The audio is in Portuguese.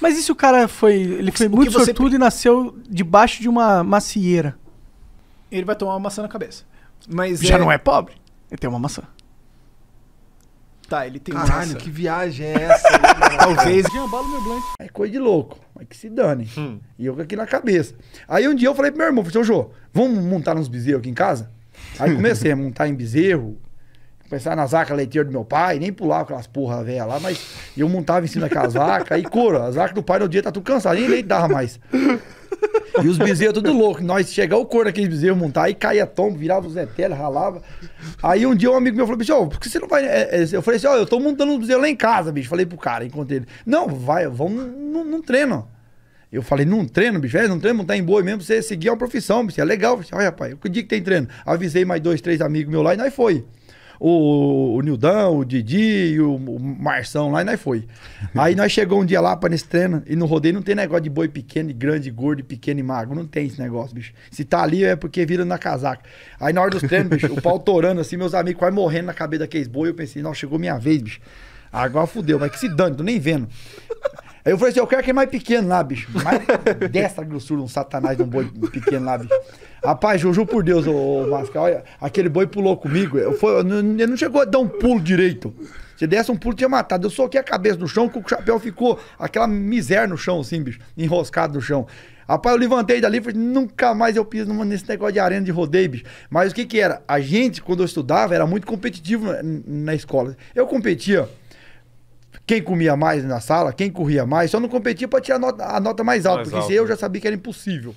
Mas e se o cara foi. Ele foi muito sortudo você... e nasceu debaixo de uma macieira? Ele vai tomar uma maçã na cabeça. Mas Já é... não é pobre? Ele tem uma maçã. Tá, ele tem Caralho, uma maçã. que viagem é essa? Talvez. meu É coisa de louco. É que se dane. Hum. E eu aqui na cabeça. Aí um dia eu falei pro meu irmão, seu Jô, vamos montar uns bezerros aqui em casa? Aí comecei a montar em bezerro, pensar na vaca leiteira do meu pai, nem pulava aquelas porra velha lá, mas eu montava em cima daquelas vacas e cura, as vacas do pai no dia tá tudo cansado, nem leite dava mais. E os bezerros tudo louco. Nós chegava o couro daqueles bezerros montar, e caía tombo, virava os etelhos, ralava. Aí um dia um amigo meu falou, bicho, ó por que você não vai. É, é, eu falei assim, ó, oh, eu tô montando um bezerro lá em casa, bicho. Falei pro cara, encontrei ele. Não, vai, vamos num, num treino. Eu falei, num treino, bicho, velho, é, não treino, montar em boi mesmo, você seguir uma profissão, bicho, é legal. Bicho. Olha, rapaz, que dia que tem treino? Avisei mais dois, três amigos meus lá e nós foi o, o Nildão, o Didi, o, o Marção lá, e nós foi. Aí nós chegou um dia lá para nesse treino, e no rodeio não tem negócio de boi pequeno, grande, gordo, pequeno e magro. Não tem esse negócio, bicho. Se tá ali é porque vira na casaca. Aí na hora dos treinos, bicho, o pau torando assim, meus amigos quase morrendo na cabeça daqueles boi. Eu pensei, não, chegou minha vez, bicho. Agora fudeu, mas que se dane, tô nem vendo. Aí eu falei assim, eu quero aquele mais pequeno lá, bicho. Mais dessa grossura, um satanás de um boi pequeno lá, bicho. Rapaz, Juju, por Deus, ô, ô Masca, olha, aquele boi pulou comigo. Eu foi, ele não chegou a dar um pulo direito. Se desse um pulo, tinha matado. Eu soquei a cabeça no chão, com o chapéu ficou aquela miséria no chão, assim, bicho, enroscado no chão. Rapaz, eu levantei dali e falei, nunca mais eu piso nesse negócio de arena de rodeio, bicho. Mas o que que era? A gente, quando eu estudava, era muito competitivo na, na escola. Eu competia quem comia mais na sala, quem corria mais, só não competia para tirar a nota, a nota mais alta, mais porque se eu né? já sabia que era impossível.